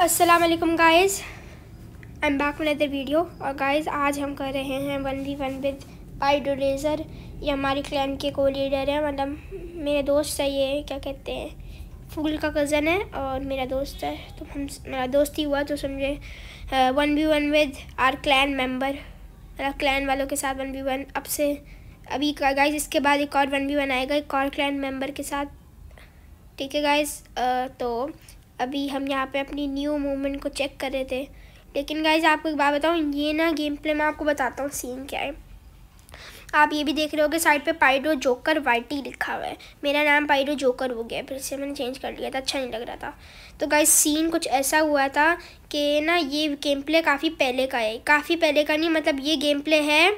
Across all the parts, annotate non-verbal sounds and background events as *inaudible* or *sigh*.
Aslam guys I am back with video और guys आज हम कर रहे हैं वन वी वन विद पाइडो रेज़र ये हमारी क्लैन के को लीडर है मतलब मेरे दोस्त है ये क्या कहते हैं फूल का कज़न है और मेरा दोस्त है तो हम मेरा दोस्त ही हुआ तो समझे one V one with our clan member मतलब क्लैन वालों के साथ वन वी वन अब से अभी गाइज इसके बाद एक और वन वी वन आएगा एक और क्लैन मेम्बर के साथ ठीक है गाइज uh, तो अभी हम यहाँ पे अपनी न्यू मूवमेंट को चेक कर रहे थे लेकिन गाइज आपको एक बात बताऊँ ये ना गेम प्ले मैं आपको बताता हूँ सीन क्या है आप ये भी देख रहे होगे साइड पे पाइडो जोकर वाइटी लिखा हुआ है मेरा नाम पाइडो जोकर हो गया फिर से मैंने चेंज कर लिया था अच्छा नहीं लग रहा था तो गाइज सीन कुछ ऐसा हुआ था कि ना ये गेम प्ले काफ़ी पहले का है काफ़ी पहले का नहीं मतलब ये गेम प्ले है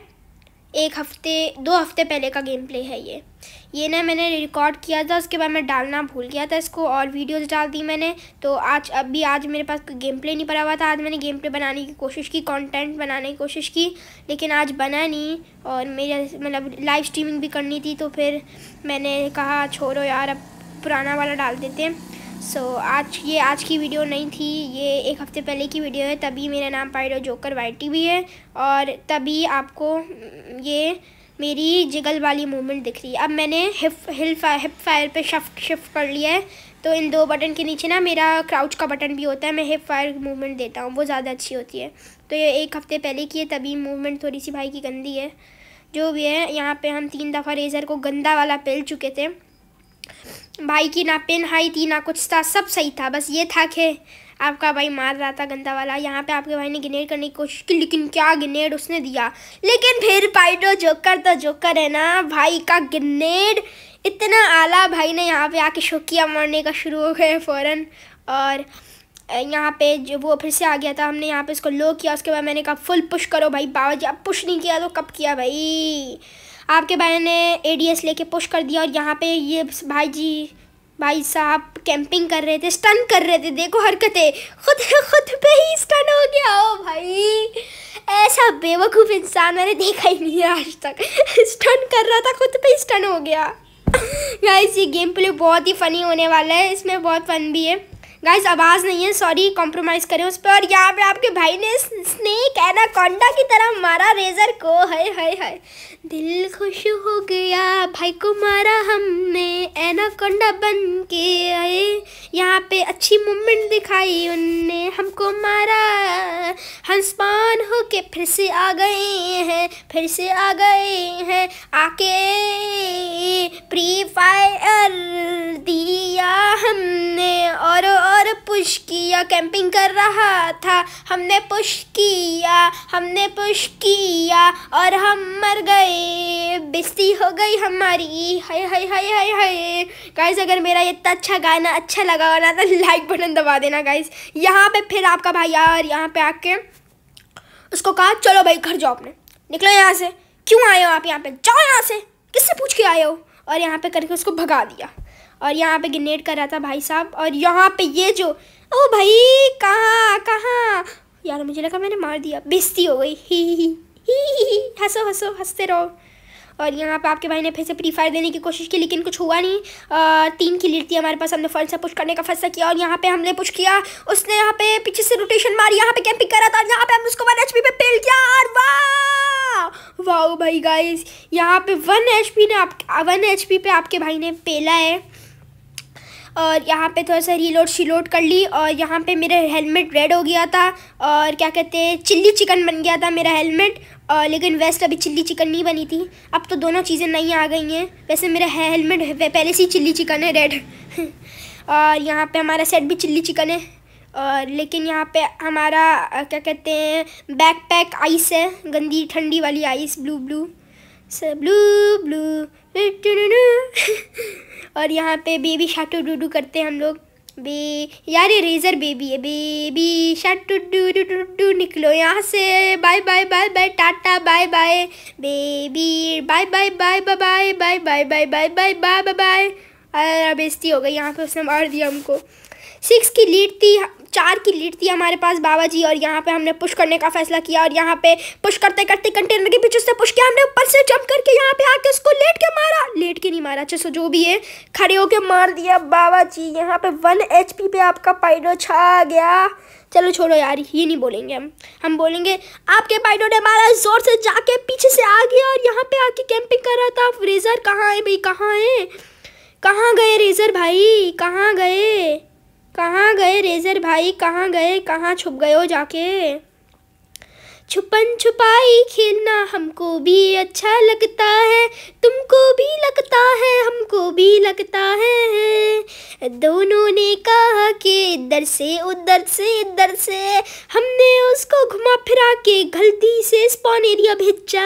एक हफ्ते दो हफ्ते पहले का गेम प्ले है ये ये ना मैंने रिकॉर्ड किया था उसके बाद मैं डालना भूल गया था इसको और वीडियोस डाल दी मैंने तो आज अब भी आज मेरे पास गेम प्ले नहीं पड़ा हुआ था आज मैंने गेम प्ले बनाने की कोशिश की कंटेंट बनाने की कोशिश की लेकिन आज बना नहीं और मेरे मतलब लाइव स्ट्रीमिंग भी करनी थी तो फिर मैंने कहा छोड़ो यार अब पुराना वाला डाल देते हैं सो so, आज ये आज की वीडियो नहीं थी ये एक हफ़्ते पहले की वीडियो है तभी मेरा नाम पायरो जोकर वाइटी भी है और तभी आपको हम्म, ये मेरी जिगल वाली मूवमेंट दिख रही है अब मैंने hip hill fire hip fire पे शिफ्ट शिफ्ट कर लिया है तो इन दो बटन के नीचे ना मेरा क्राउच का बटन भी होता है मैं हिप फायर मूवमेंट देता हूँ वो ज़्यादा अच्छी होती है तो ये एक हफ़्ते पहले की है तभी मूवमेंट थोड़ी सी भाई की गंदी है जो भी है यहाँ पे हम तीन दफ़ा रेज़र को गंदा वाला पेल चुके थे भाई की ना पेन हाई थी ना कुछ था सब सही था बस ये था कि आपका भाई मार रहा था गंदा वाला यहाँ पे आपके भाई ने ग्रेनेड करने की कोशिश की लेकिन क्या ग्रेनेड उसने दिया लेकिन फिर पाइडो जोकर तो जोकर है ना भाई का ग्रेनेड इतना आला भाई ने यहाँ पे आके शोकिया मारने का शुरू हो गया फ़ौरन और यहाँ पे जो वो फिर से आ गया था हमने यहाँ पे इसको लो किया उसके बाद मैंने कहा फुल पुश करो भाई बाबा जी अब पुश नहीं किया तो कब किया भाई आपके भाई ने एडीएस लेके पुश कर दिया और यहाँ पे ये भाई जी भाई साहब कैंपिंग कर रहे थे स्टन कर रहे थे देखो हरकतें खुद खुद पे ही स्टन हो गया ओ भाई ऐसा बेवकूफ़ इंसान मैंने देखा ही नहीं है आज तक स्टन कर रहा था खुद पे ही स्टन हो गया गाइस *laughs* ये गेम प्ले बहुत ही फ़नी होने वाला है इसमें बहुत फन भी है गाइज आवाज़ नहीं है सॉरी कॉम्प्रोमाइज़ करें उस पर और यहाँ पे आपके भाई ने स्नेक कोंडा की तरह मारा रेजर को है हाय हाय दिल खुश हो गया भाई को मारा हमने कोंडा बन के आए यहाँ पे अच्छी मूवमेंट दिखाई उनने हमको मारा हंसपान होके फिर से आ गए हैं फिर से आ गए हैं आके प्री फायर दिया हमने और और पुश किया कैंपिंग कर रहा था हमने पुश किया हमने पुश किया और हम मर गए बिस्ती हो गई हमारी हाय हाय हाय हाय हाय गाइस अगर मेरा इतना अच्छा गाना अच्छा लगा लगा हो रहा था लाइक बटन दबा देना गाइज यहाँ पे फिर आपका भाई आया और यहाँ पे आके उसको कहा चलो भाई घर जाओ अपने निकलो यहाँ से क्यों आए हो आप यहाँ पे जाओ यहाँ से किससे पूछ के आए हो और यहाँ पे करके उसको भगा दिया और यहाँ पे ग्रेनेड कर रहा था भाई साहब और यहाँ पे ये जो ओ भाई कहाँ कहाँ यार मुझे लगा मैंने मार दिया बेस्ती हो गई *laughs* ही ही ही ही हंसो हंसो हंसते रहो और यहाँ पे आपके भाई ने फिर से प्री फायर देने की कोशिश की लेकिन कुछ हुआ नहीं आ, तीन की लीड थी हमारे पास हमने फल से पुश करने का फैसला किया और यहाँ पे हमने पुश किया उसने यहाँ पे पीछे से रोटेशन मारी यहाँ पे कैंपिंग करा था यहाँ पे हमने उसको वन एच पे पेल किया और वाह भाई गाइज यहाँ पे वन एच ने आप वन एच पे आपके भाई ने पेला है और यहाँ पे थोड़ा सा रीलोड शीलोड कर ली और यहाँ पे मेरा हेलमेट रेड हो गया था और क्या कहते हैं चिल्ली चिकन बन गया था मेरा हेलमेट और लेकिन वेस्ट तो अभी चिल्ली चिकन नहीं बनी थी अब तो दोनों चीज़ें नहीं आ गई हैं वैसे मेरा हेलमेट पहले से ही चिल्ली चिकन है रेड *laughs* और यहाँ पर हमारा सेट भी चिल्ली चिकन है और लेकिन यहाँ पे हमारा क्या कहते हैं बैक पैक आइस है गंदी ठंडी वाली ice blue blue blue blue और यहाँ पे बेबी शाटू डूडू करते हैं हम लोग बे यार ये रेजर बेबी है बेबी शाटू डू डू डू डू निकलो यहाँ से बाय बाय बाय बाय टाटा bye bye baby bye bye bye bye bye bye bye bye bye bye bye bye bye बेजती हो गई यहाँ पे उसने मार दिया हमको सिक्स की लीड थी चार की लीड थी हमारे पास बाबा जी और यहाँ पे हमने पुश करने का फैसला किया और यहाँ पे पुश करते करते कंटेनर के पीछे से पुश किया हमने ऊपर से जंप करके यहाँ पे आके उसको लेट के मारा लेट के नहीं मारा अच्छा सो जो भी है खड़े होके मार दिया बाबा जी यहाँ पे वन एच पे आपका पाइडो छा गया चलो छोड़ो यार ये नहीं बोलेंगे हम हम बोलेंगे आपके पाइडो ने मारा जोर से जाके पीछे से आ गया और यहाँ पे आके कैंपिंग कर रहा था रेजर कहाँ है भाई कहाँ है कहाँ गए रेजर भाई कहाँ गए कहाँ गए रेजर भाई कहाँ गए कहाँ छुप गए हो जाके छुपन छुपाई खेलना हमको भी अच्छा लगता है तुमको भी लगता है हमको भी लगता है दोनों ने कहा कि इधर से उधर से इधर से हमने उसको घुमा फिरा के गलती से स्पॉन एरिया भेजा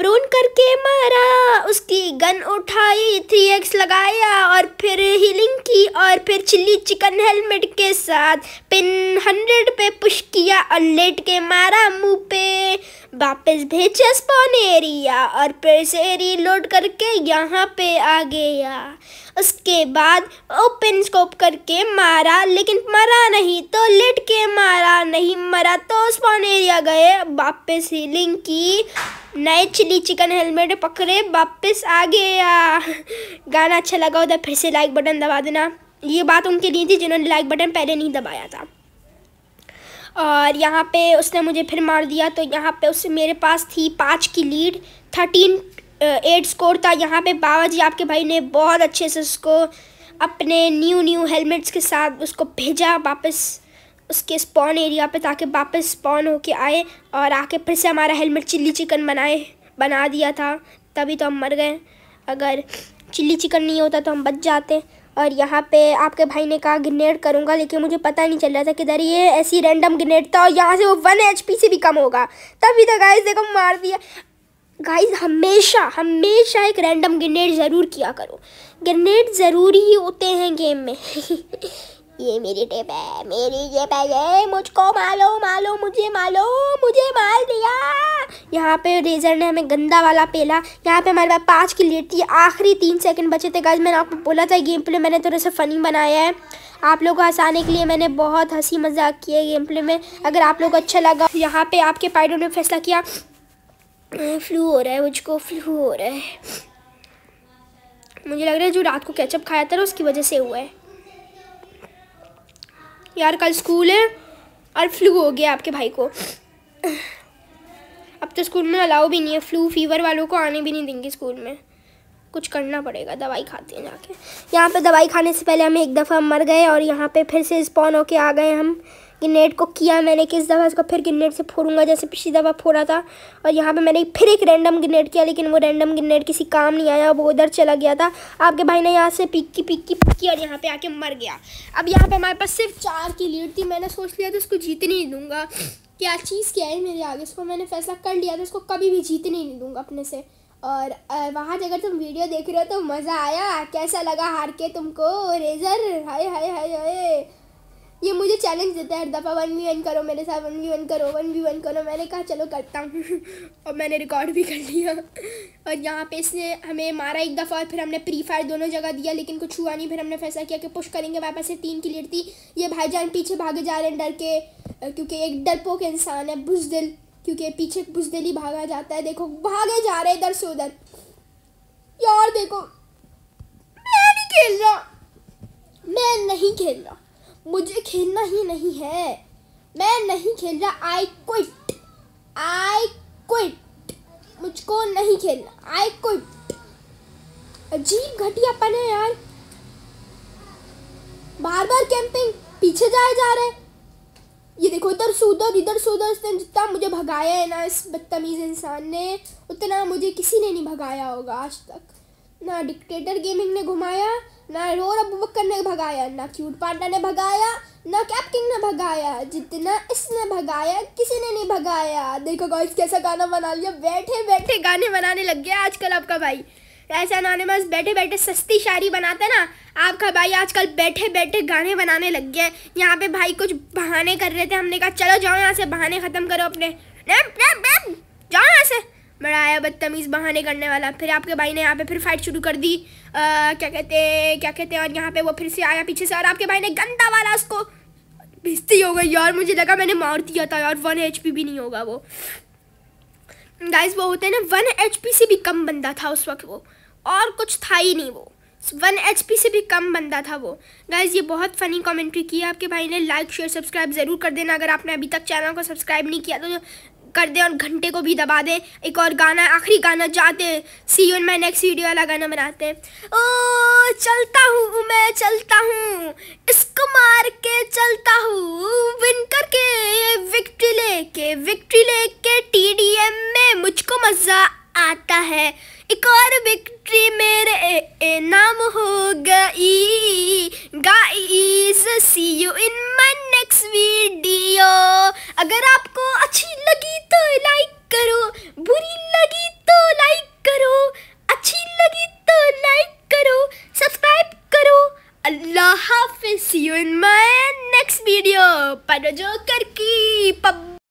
प्रून करके मारा उसकी गन उठाई थ्री एक्स लगाया और फिर हीलिंग की और फिर चिल्ली चिकन हेलमेट के साथ पिन हंड्रेड पे पुश किया और लेट के मारा मुंह पे वापस भेजा स्पॉन एरिया और फिर से रीलोड करके यहाँ पे आ गया उसके बाद ओपन स्कोप करके मारा लेकिन मरा नहीं तो लेट के मारा नहीं मरा तो स्पॉन एरिया गए वापस हीलिंग की नए चिली चिकन हेलमेट पकड़े वापस आ गया गाना अच्छा लगा होता फिर से लाइक बटन दबा देना ये बात उनके लिए थी जिन्होंने लाइक बटन पहले नहीं दबाया था और यहाँ पे उसने मुझे फिर मार दिया तो यहाँ पे उस मेरे पास थी पाँच की लीड थर्टीन एट स्कोर था यहाँ पे बाबा जी आपके भाई ने बहुत अच्छे से उसको अपने न्यू न्यू हेलमेट्स के साथ उसको भेजा वापस उसके स्पॉन एरिया पे ताकि वापस स्पॉन होके आए और आके फिर से हमारा हेलमेट चिल्ली चिकन बनाए बना दिया था तभी तो हम मर गए अगर चिल्ली चिकन नहीं होता तो हम बच जाते और यहाँ पे आपके भाई ने कहा ग्रेनेड करूँगा लेकिन मुझे पता नहीं चल रहा था किधर ये ऐसी रैंडम ग्रेनेड था और यहाँ से वो वन एच से भी कम होगा तभी तो गाइज देखो मार दिया गाइज हमेशा हमेशा एक रैंडम ग्रेनेड ज़रूर किया करो ग्रेनेड ज़रूरी होते हैं गेम में *laughs* ये मेरी टेप है मेरी जेब है मुझको मालो मालो मुझे मालो मुझे मार दिया यहाँ पे रेजर ने हमें गंदा वाला पेला यहाँ पे हमारे पास पाँच की लेट थी आखिरी तीन सेकंड बचे थे गाइज मैंने आपको बोला था गेम प्ले मैंने थोड़ा सा फ़नी बनाया है आप लोगों को हंसाने के लिए मैंने बहुत हंसी मजाक किया है गेम प्ले में अगर आप लोग को अच्छा लगा तो यहाँ पे आपके पायडो ने फैसला किया फ्लू हो रहा है मुझको फ्लू हो रहा है मुझे लग रहा है जो रात को कैचअप खाया था उसकी वजह से हुआ है यार कल स्कूल है और फ्लू हो गया आपके भाई को अब तो स्कूल में अलाउ भी नहीं है फ्लू फीवर वालों को आने भी नहीं देंगे स्कूल में कुछ करना पड़ेगा दवाई खाते हैं जाके यहाँ पे दवाई खाने से पहले हम एक दफ़ा मर गए और यहाँ पे फिर से स्पॉन होके आ गए हम ग्रेनेड को किया मैंने किस दफ़ा इसको फिर ग्रेनेड से फोड़ूंगा जैसे पिछली दफ़ा फोड़ा था और यहाँ पे मैंने फिर एक रैंडम ग्रेनेड किया लेकिन वो रैंडम ग्रेनेड किसी काम नहीं आया वो उधर चला गया था आपके भाई ने यहाँ से पिक्की पिक्की पिक्की और यहाँ पे आके मर गया अब यहाँ पे हमारे पास सिर्फ चार की लीड थी मैंने सोच लिया था उसको जीत नहीं दूंगा क्या चीज़ क्या है मेरे आगे इसको मैंने फैसला कर लिया था उसको कभी भी जीत नहीं दूंगा अपने से और वहाँ अगर तुम वीडियो देख रहे हो तो मज़ा आया कैसा लगा हार के तुमको रेज़र हाय हाय हाय हाय ये मुझे चैलेंज देता है हर दफ़ा वन वी वन करो मेरे साथ वन वी वन करो वन वी वन करो मैंने कहा चलो करता हूँ *laughs* और मैंने रिकॉर्ड भी कर लिया और यहाँ पे इसने हमें मारा एक दफ़ा और फिर हमने प्री फायर दोनों जगह दिया लेकिन कुछ हुआ नहीं फिर हमने फैसला किया कि पुश करेंगे वापस से तीन की थी ये जान पीछे भागे जा रहे हैं डर के क्योंकि एक डरपोक इंसान है बुजदिल क्योंकि पीछे बुजदिल ही भागा जाता है देखो भागे जा रहे इधर से उधर यार देखो मैं नहीं खेल रहा मैं नहीं खेल रहा मुझे खेलना ही नहीं है मैं नहीं खेल रहा आई क्विट आई क्विट मुझको नहीं खेलना आई क्विट अजीब घटियापन है यार बार बार कैंपिंग पीछे जाए जा रहे ये देखो इधर सुधर इधर सुधर उधर इसने जितना मुझे भगाया है ना इस बदतमीज़ इंसान ने उतना मुझे किसी ने नहीं भगाया होगा आज तक ना डिक्टेटर गेमिंग ने घुमाया ना रोर अबू बकर ने भगाया ना क्यूट पांडा ने भगाया ना कैप किंग ने भगाया जितना इसने भगाया किसी ने नहीं भगाया देखो गाइस कैसा गाना बना लिया बैठे बैठे गाने बनाने लग गया आजकल आपका भाई ऐसा नाने बस बैठे बैठे सस्ती शायरी बनाते ना आपका भाई आजकल बैठे बैठे गाने बनाने लग गया यहाँ पे भाई कुछ बहाने कर रहे थे हमने कहा चलो जाओ यहाँ से बहाने ख़त्म करो अपने जाओ यहाँ से बड़ा आया बदतमीज़ बहाने करने वाला फिर आपके भाई ने यहाँ पे फिर फाइट शुरू कर दी आ, क्या कहते हैं क्या कहते हैं और यहाँ पे वो फिर से आया पीछे से और आपके भाई ने गंदा वाला उसको भिजती हो गई यार मुझे लगा मैंने मार दिया था यार वन एच भी नहीं होगा वो गाइज वो होते हैं ना वन एच से भी कम बंदा था उस वक्त वो और कुछ था ही नहीं वो वन एच से भी कम बंदा था वो गाइज़ ये बहुत फ़नी कमेंट्री की है आपके भाई ने लाइक शेयर सब्सक्राइब ज़रूर कर देना अगर आपने अभी तक चैनल को सब्सक्राइब नहीं किया तो कर दें और घंटे को भी दबा दें एक और गाना आखिरी गाना चाहते हैं सी यू मैं नेक्स्ट वीडियो वाला गाना बनाते हैं ओ चलता हूँ मैं चलता हूँ इसको मार के चलता हूँ विन करके विक्ट्री लेके विक्ट्री लेके टीडीएम में मुझको मज़ा आता है एक और विक्ट्री मेरे ए, ए, नाम हो गई guys see you in my next video अगर आप तो लाइक करो बुरी लगी तो लाइक करो अच्छी लगी तो लाइक करो सब्सक्राइब करो अल्लाह हाफिज you in my next video पर जो करके पब